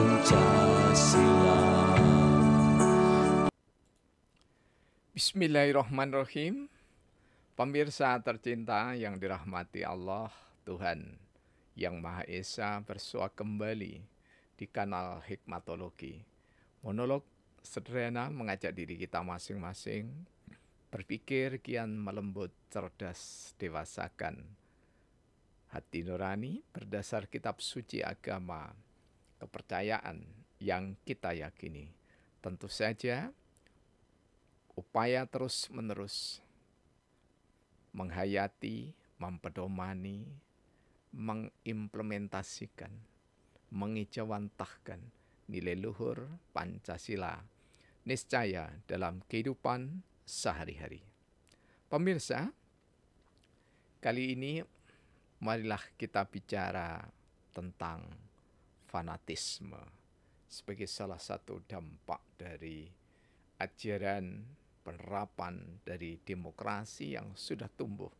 Pancasila. Bismillahirrahmanirrahim. Pemirsa tercinta yang dirahmati Allah, Tuhan yang Maha Esa bersua kembali di kanal Hikmatologi. Monolog sederhana mengajak diri kita masing-masing berpikir kian melembut, cerdas, dewasakan. Hati nurani berdasar kitab suci agama kepercayaan yang kita yakini. Tentu saja, upaya terus-menerus menghayati, mempedomani, mengimplementasikan, mengijawantahkan nilai luhur Pancasila niscaya dalam kehidupan sehari-hari. Pemirsa, kali ini marilah kita bicara tentang fanatisme sebagai salah satu dampak dari ajaran penerapan dari demokrasi yang sudah tumbuh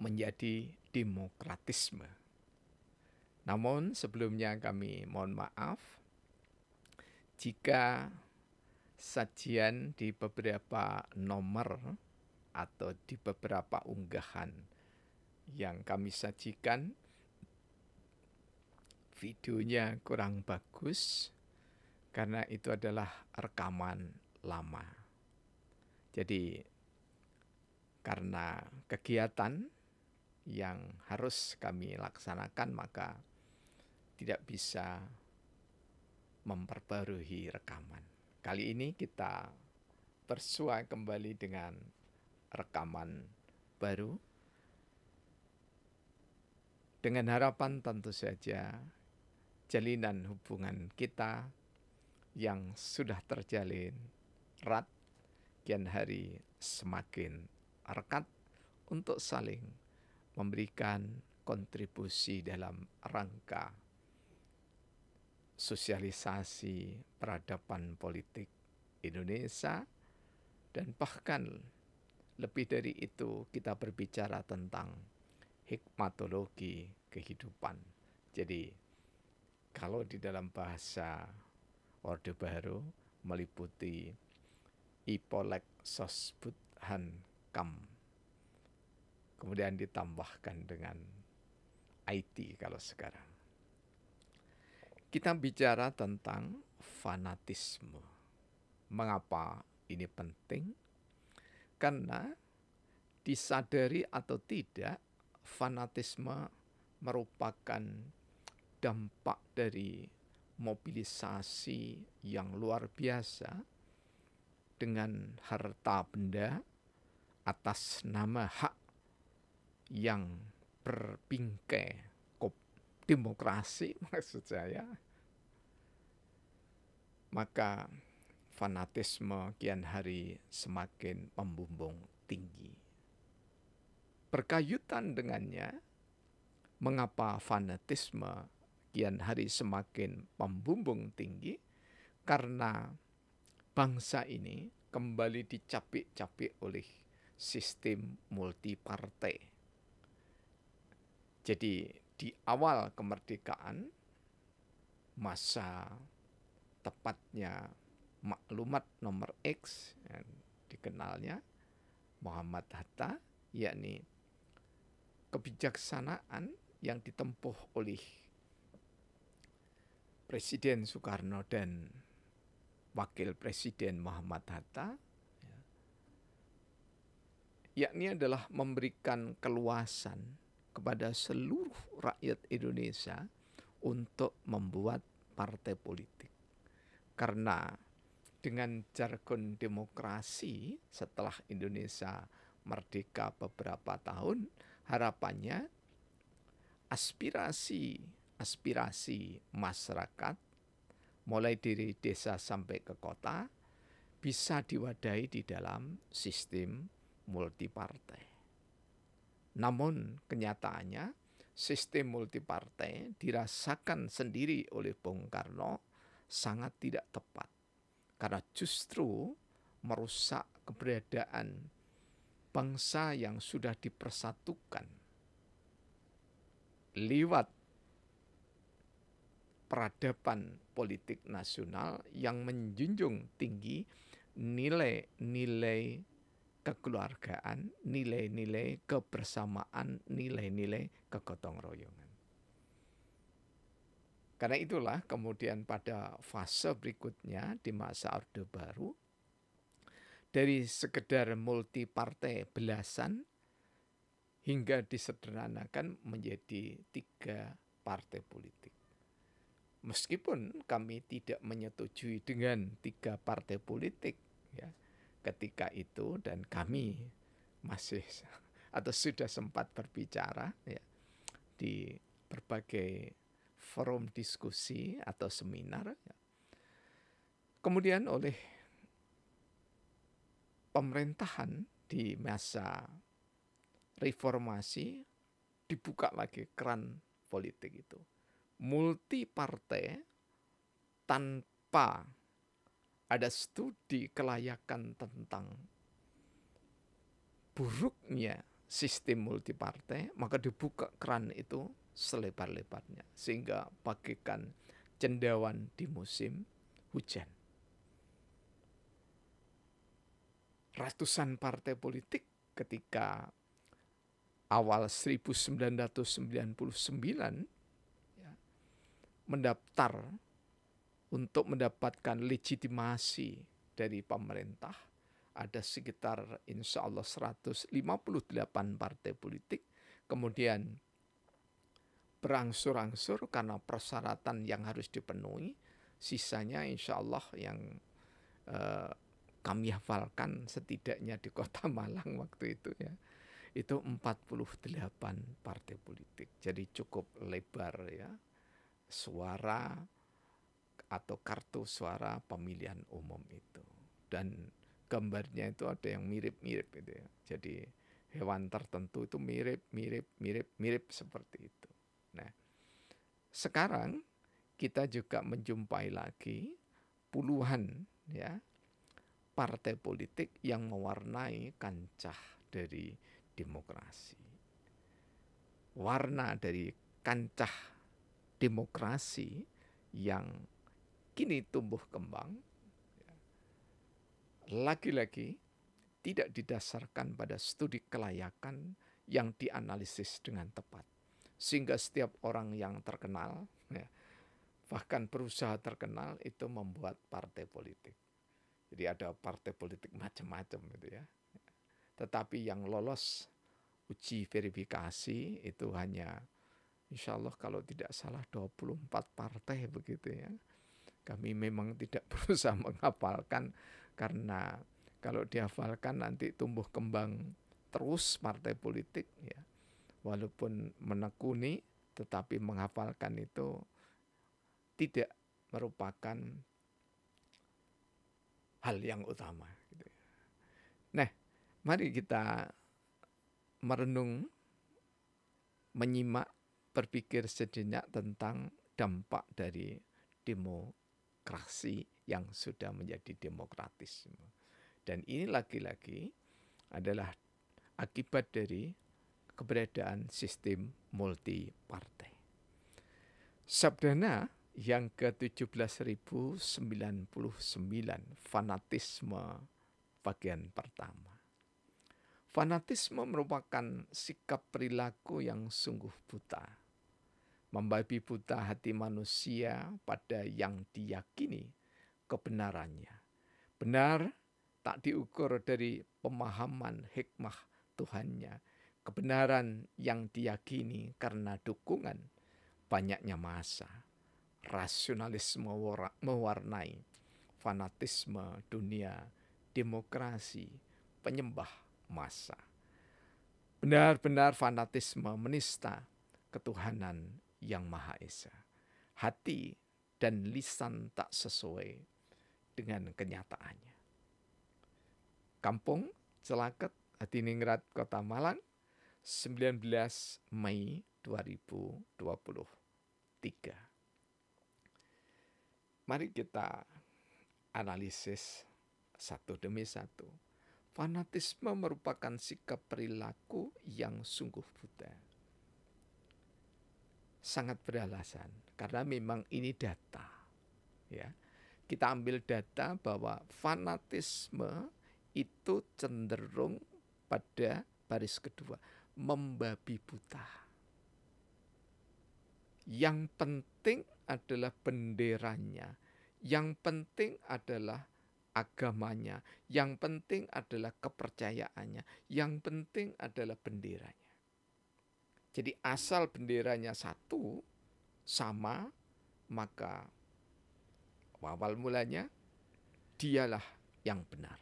menjadi demokratisme. Namun sebelumnya kami mohon maaf jika sajian di beberapa nomor atau di beberapa unggahan yang kami sajikan videonya kurang bagus karena itu adalah rekaman lama. Jadi karena kegiatan yang harus kami laksanakan maka tidak bisa memperbarui rekaman. Kali ini kita bersua kembali dengan rekaman baru dengan harapan tentu saja jalinan hubungan kita yang sudah terjalin erat kian hari semakin rekat untuk saling memberikan kontribusi dalam rangka sosialisasi peradaban politik Indonesia dan bahkan lebih dari itu kita berbicara tentang hikmatologi kehidupan. Jadi kalau di dalam bahasa Orde Baru meliputi ipolek han kam. Kemudian ditambahkan dengan IT kalau sekarang. Kita bicara tentang fanatisme. Mengapa ini penting? Karena disadari atau tidak, fanatisme merupakan dampak dari mobilisasi yang luar biasa dengan harta benda atas nama hak yang berpingkai demokrasi maksud saya maka fanatisme kian hari semakin membumbung tinggi berkaitan dengannya mengapa fanatisme kian hari semakin membumbung tinggi karena bangsa ini kembali dicapik-capik oleh sistem multipartai. Jadi di awal kemerdekaan masa tepatnya maklumat nomor X yang dikenalnya Muhammad Hatta yakni kebijaksanaan yang ditempuh oleh Presiden Soekarno dan Wakil Presiden Muhammad Hatta ya. yakni adalah memberikan keluasan kepada seluruh rakyat Indonesia untuk membuat partai politik. Karena dengan jargon demokrasi setelah Indonesia merdeka beberapa tahun, harapannya aspirasi aspirasi masyarakat, mulai dari desa sampai ke kota, bisa diwadahi di dalam sistem multipartai. Namun kenyataannya sistem multipartai dirasakan sendiri oleh Bung Karno sangat tidak tepat. Karena justru merusak keberadaan bangsa yang sudah dipersatukan lewat peradaban politik nasional yang menjunjung tinggi nilai-nilai kekeluargaan, nilai-nilai kebersamaan, nilai-nilai kegotong royongan. Karena itulah kemudian pada fase berikutnya di masa Orde Baru, dari sekedar multi partai belasan hingga disederhanakan menjadi tiga partai politik meskipun kami tidak menyetujui dengan tiga partai politik ya ketika itu dan kami masih atau sudah sempat berbicara ya di berbagai forum diskusi atau seminar ya. kemudian oleh pemerintahan di masa reformasi dibuka lagi keran politik itu multi partai tanpa ada studi kelayakan tentang buruknya sistem multi partai, maka dibuka keran itu selebar-lebarnya sehingga bagikan cendawan di musim hujan. Ratusan partai politik ketika awal 1999 mendaftar untuk mendapatkan legitimasi dari pemerintah ada sekitar insya Allah 158 partai politik kemudian berangsur-angsur karena persyaratan yang harus dipenuhi sisanya insya Allah yang eh, kami hafalkan setidaknya di kota Malang waktu itu ya itu 48 partai politik jadi cukup lebar ya suara atau kartu suara pemilihan umum itu. Dan gambarnya itu ada yang mirip-mirip gitu ya. Jadi hewan tertentu itu mirip, mirip, mirip, mirip seperti itu. Nah, sekarang kita juga menjumpai lagi puluhan ya partai politik yang mewarnai kancah dari demokrasi. Warna dari kancah demokrasi yang kini tumbuh kembang lagi-lagi tidak didasarkan pada studi kelayakan yang dianalisis dengan tepat. Sehingga setiap orang yang terkenal, ya, bahkan perusahaan terkenal itu membuat partai politik. Jadi ada partai politik macam-macam gitu ya. Tetapi yang lolos uji verifikasi itu hanya Insya Allah kalau tidak salah 24 partai begitu ya. Kami memang tidak berusaha menghafalkan karena kalau dihafalkan nanti tumbuh kembang terus partai politik ya. Walaupun menekuni tetapi menghafalkan itu tidak merupakan hal yang utama. Gitu ya. Nah, mari kita merenung, menyimak berpikir sejenak tentang dampak dari demokrasi yang sudah menjadi demokratis. Dan ini lagi-lagi adalah akibat dari keberadaan sistem multi partai. Sabdana yang ke-17.099 fanatisme bagian pertama. Fanatisme merupakan sikap perilaku yang sungguh buta membabi buta hati manusia pada yang diyakini kebenarannya. Benar tak diukur dari pemahaman hikmah Tuhannya. Kebenaran yang diyakini karena dukungan banyaknya masa. Rasionalisme mewarnai fanatisme dunia demokrasi penyembah masa Benar-benar fanatisme menista ketuhanan yang Maha Esa. Hati dan lisan tak sesuai dengan kenyataannya. Kampung Celaket, Hadiningrat, Kota Malang, 19 Mei 2023. Mari kita analisis satu demi satu. Fanatisme merupakan sikap perilaku yang sungguh buta sangat beralasan karena memang ini data. Ya. Kita ambil data bahwa fanatisme itu cenderung pada baris kedua membabi buta. Yang penting adalah benderanya, yang penting adalah agamanya, yang penting adalah kepercayaannya, yang penting adalah benderanya. Jadi asal benderanya satu sama maka awal mulanya dialah yang benar.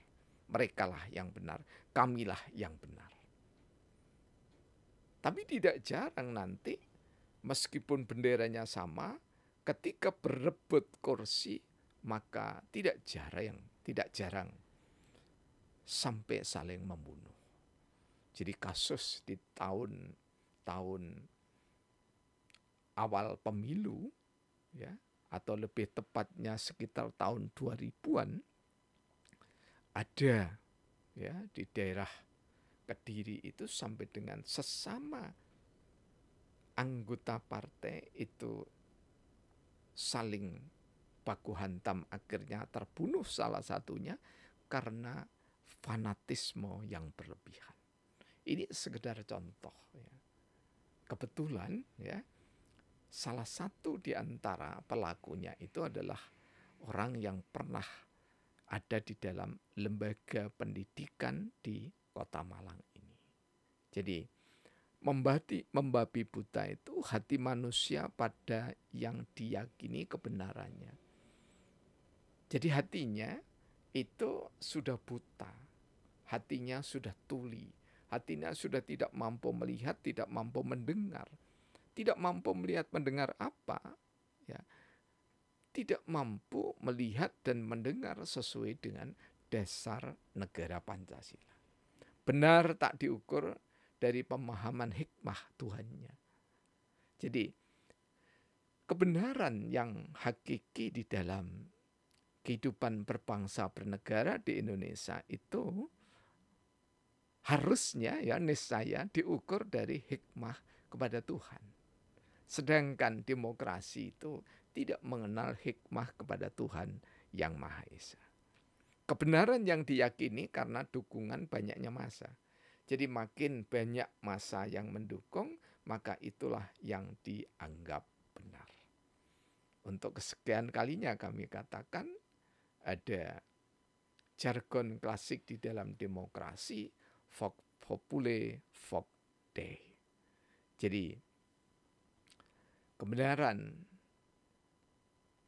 Merekalah yang benar, kamilah yang benar. Tapi tidak jarang nanti meskipun benderanya sama, ketika berebut kursi maka tidak jarang tidak jarang sampai saling membunuh. Jadi kasus di tahun tahun awal pemilu ya atau lebih tepatnya sekitar tahun 2000-an ada ya di daerah Kediri itu sampai dengan sesama anggota partai itu saling baku hantam akhirnya terbunuh salah satunya karena fanatisme yang berlebihan. Ini sekedar contoh ya kebetulan ya salah satu di antara pelakunya itu adalah orang yang pernah ada di dalam lembaga pendidikan di kota Malang ini. Jadi membati membabi buta itu hati manusia pada yang diyakini kebenarannya. Jadi hatinya itu sudah buta, hatinya sudah tuli, Hatinya sudah tidak mampu melihat, tidak mampu mendengar, tidak mampu melihat mendengar apa, ya. Tidak mampu melihat dan mendengar sesuai dengan dasar negara Pancasila. Benar tak diukur dari pemahaman hikmah Tuhannya. Jadi kebenaran yang hakiki di dalam kehidupan berbangsa bernegara di Indonesia itu harusnya ya niscaya diukur dari hikmah kepada Tuhan. Sedangkan demokrasi itu tidak mengenal hikmah kepada Tuhan yang Maha Esa. Kebenaran yang diyakini karena dukungan banyaknya masa. Jadi makin banyak masa yang mendukung, maka itulah yang dianggap benar. Untuk kesekian kalinya kami katakan ada jargon klasik di dalam demokrasi Voc populi, Voc Dei. Jadi kebenaran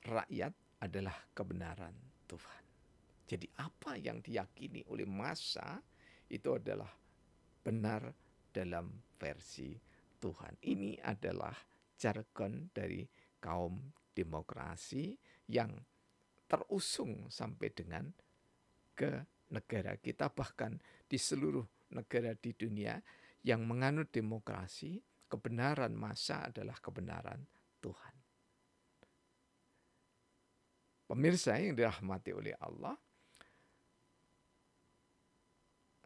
rakyat adalah kebenaran Tuhan. Jadi apa yang diyakini oleh masa itu adalah benar dalam versi Tuhan. Ini adalah jargon dari kaum demokrasi yang terusung sampai dengan ke negara kita, bahkan di seluruh negara di dunia yang menganut demokrasi, kebenaran masa adalah kebenaran Tuhan. Pemirsa yang dirahmati oleh Allah,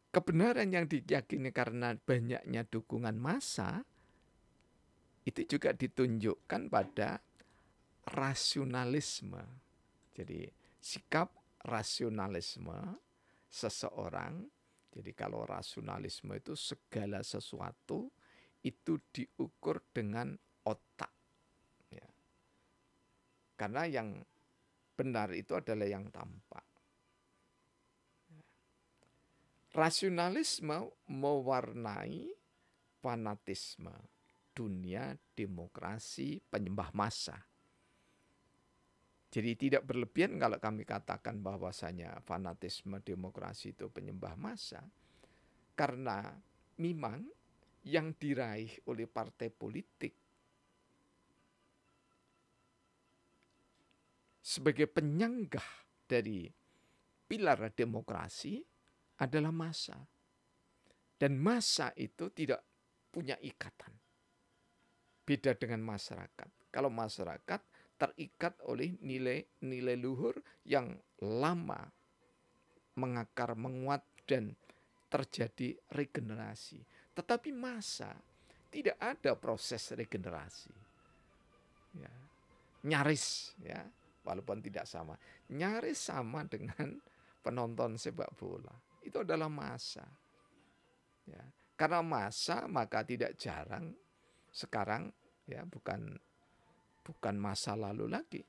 kebenaran yang diyakini karena banyaknya dukungan masa itu juga ditunjukkan pada rasionalisme. Jadi sikap rasionalisme seseorang. Jadi kalau rasionalisme itu segala sesuatu itu diukur dengan otak. Ya. Karena yang benar itu adalah yang tampak. Rasionalisme mewarnai fanatisme dunia demokrasi penyembah massa. Jadi tidak berlebihan kalau kami katakan bahwasanya fanatisme demokrasi itu penyembah masa, karena memang yang diraih oleh partai politik sebagai penyanggah dari pilar demokrasi adalah masa, Dan masa itu tidak punya ikatan. Beda dengan masyarakat. Kalau masyarakat terikat oleh nilai-nilai luhur yang lama mengakar, menguat dan terjadi regenerasi. Tetapi masa tidak ada proses regenerasi. Ya. Nyaris ya, walaupun tidak sama. Nyaris sama dengan penonton sepak bola. Itu adalah masa. Ya. Karena masa maka tidak jarang sekarang ya bukan bukan masa lalu lagi.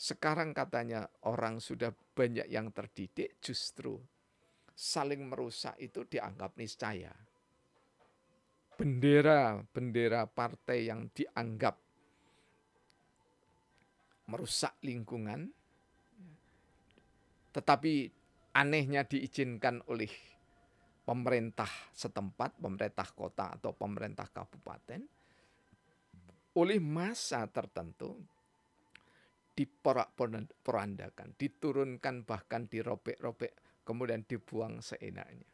Sekarang katanya orang sudah banyak yang terdidik, justru saling merusak itu dianggap niscaya. Bendera-bendera partai yang dianggap merusak lingkungan, tetapi anehnya diizinkan oleh pemerintah setempat, pemerintah kota atau pemerintah kabupaten, oleh masa tertentu diporak-porandakan, diturunkan bahkan dirobek-robek, kemudian dibuang seenaknya.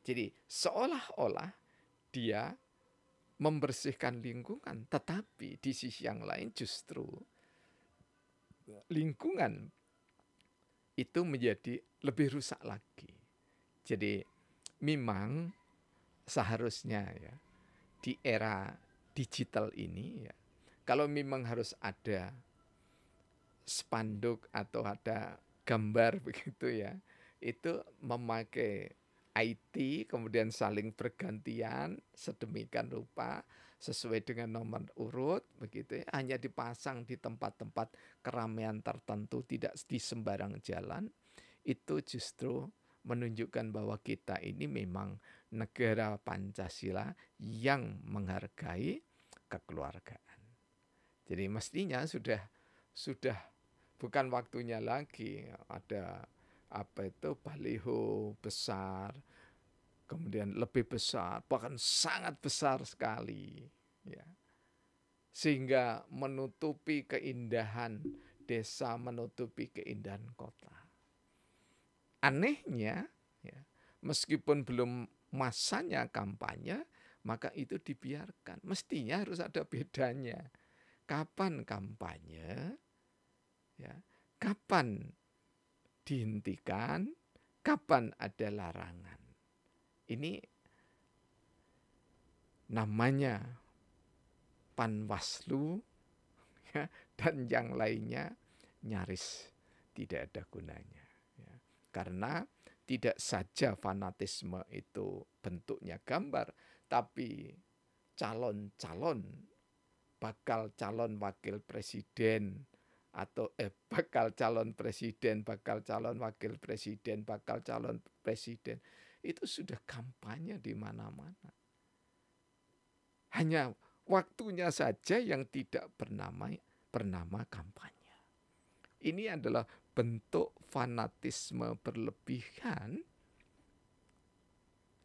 Jadi seolah-olah dia membersihkan lingkungan, tetapi di sisi yang lain justru lingkungan itu menjadi lebih rusak lagi. Jadi memang seharusnya ya di era digital ini ya, kalau memang harus ada spanduk atau ada gambar begitu ya itu memakai IT kemudian saling bergantian sedemikian rupa sesuai dengan nomor urut begitu ya hanya dipasang di tempat-tempat keramaian tertentu tidak di sembarang jalan itu justru menunjukkan bahwa kita ini memang negara Pancasila yang menghargai kekeluargaan. Jadi mestinya sudah sudah bukan waktunya lagi ada apa itu baliho besar, kemudian lebih besar, bahkan sangat besar sekali, ya. Sehingga menutupi keindahan desa, menutupi keindahan kota. Anehnya, ya, meskipun belum masanya kampanye, maka itu dibiarkan. Mestinya harus ada bedanya. Kapan kampanye, ya, kapan dihentikan, kapan ada larangan. Ini namanya panwaslu ya, dan yang lainnya nyaris tidak ada gunanya. Ya. Karena tidak saja fanatisme itu bentuknya gambar, tapi calon-calon bakal calon wakil presiden atau eh bakal calon presiden, bakal calon wakil presiden, bakal calon presiden itu sudah kampanye di mana-mana. Hanya waktunya saja yang tidak bernama bernama kampanye. Ini adalah bentuk fanatisme berlebihan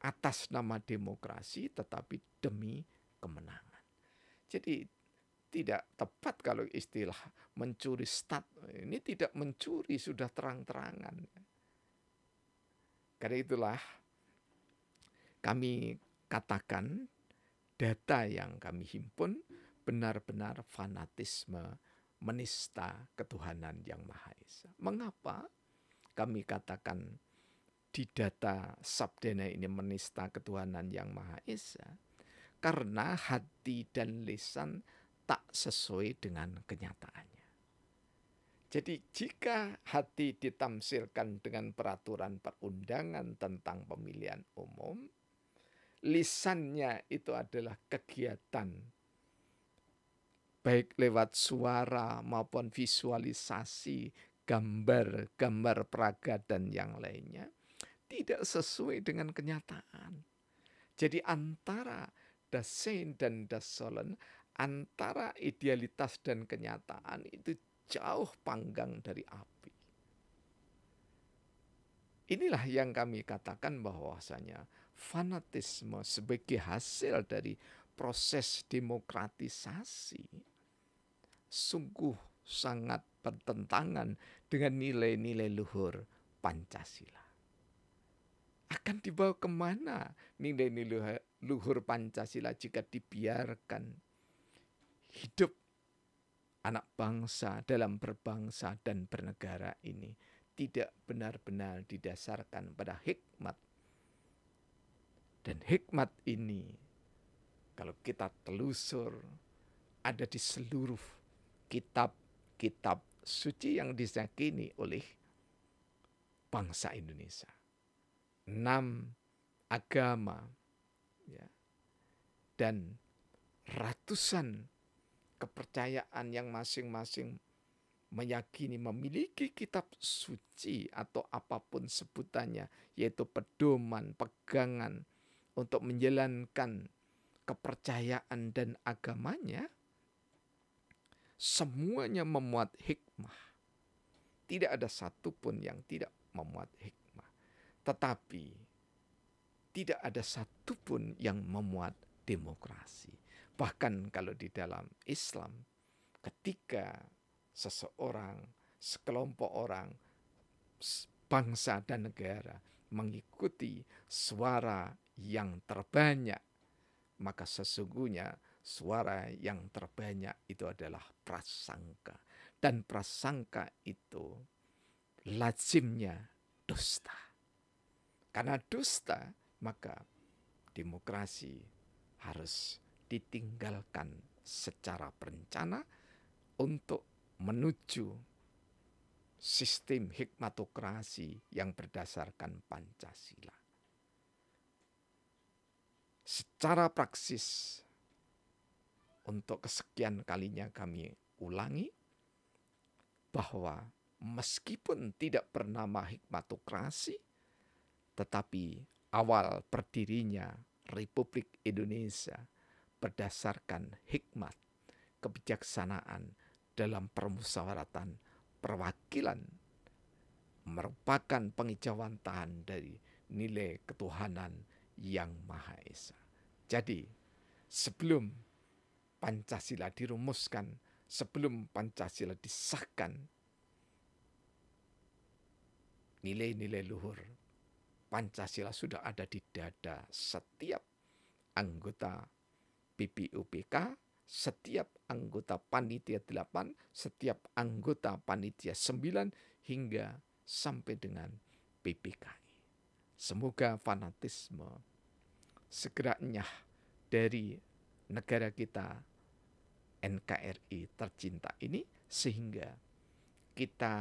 atas nama demokrasi tetapi demi kemenangan. Jadi tidak tepat kalau istilah mencuri stat. Ini tidak mencuri, sudah terang-terangan. Karena itulah kami katakan data yang kami himpun benar-benar fanatisme menista ketuhanan yang Maha Esa. Mengapa kami katakan di data sabdana ini menista ketuhanan yang Maha Esa karena hati dan lisan tak sesuai dengan kenyataannya. Jadi jika hati ditamsilkan dengan peraturan perundangan tentang pemilihan umum, lisannya itu adalah kegiatan baik lewat suara maupun visualisasi gambar-gambar peraga dan yang lainnya tidak sesuai dengan kenyataan. Jadi antara dasein dan dasolen, antara idealitas dan kenyataan itu jauh panggang dari api. Inilah yang kami katakan bahwasanya fanatisme sebagai hasil dari proses demokratisasi sungguh sangat bertentangan dengan nilai-nilai luhur Pancasila akan dibawa kemana nilai-nilai luhur Pancasila jika dibiarkan hidup anak bangsa dalam berbangsa dan bernegara ini tidak benar-benar didasarkan pada hikmat. Dan hikmat ini kalau kita telusur ada di seluruh kitab-kitab suci yang disakini oleh bangsa Indonesia enam agama, ya, dan ratusan kepercayaan yang masing-masing meyakini memiliki kitab suci atau apapun sebutannya, yaitu pedoman, pegangan untuk menjalankan kepercayaan dan agamanya, semuanya memuat hikmah. Tidak ada satupun yang tidak memuat hikmah. Tetapi tidak ada satupun yang memuat demokrasi. Bahkan kalau di dalam Islam, ketika seseorang, sekelompok orang, bangsa dan negara mengikuti suara yang terbanyak, maka sesungguhnya suara yang terbanyak itu adalah prasangka. Dan prasangka itu lazimnya dusta. Karena dusta, maka demokrasi harus ditinggalkan secara berencana untuk menuju sistem hikmatokrasi yang berdasarkan Pancasila. Secara praksis, untuk kesekian kalinya kami ulangi bahwa meskipun tidak bernama hikmatokrasi, tetapi awal berdirinya Republik Indonesia berdasarkan hikmat, kebijaksanaan dalam permusyawaratan perwakilan merupakan tahan dari nilai ketuhanan yang Maha Esa. Jadi, sebelum Pancasila dirumuskan, sebelum Pancasila disahkan, nilai-nilai luhur Pancasila sudah ada di dada setiap anggota PPUPK, setiap anggota panitia 8, setiap anggota panitia 9 hingga sampai dengan PPKI. Semoga fanatisme segera nyah dari negara kita NKRI tercinta ini sehingga kita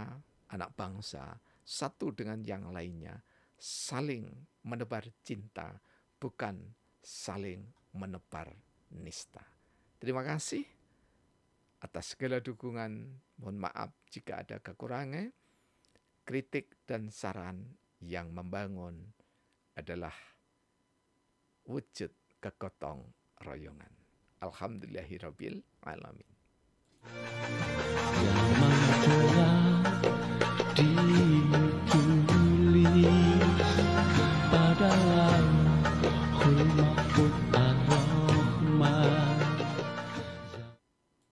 anak bangsa satu dengan yang lainnya saling menebar cinta, bukan saling menebar nista. Terima kasih atas segala dukungan. Mohon maaf jika ada kekurangan. Kritik dan saran yang membangun adalah wujud kegotong royongan. Alhamdulillahirabbil alamin. Yang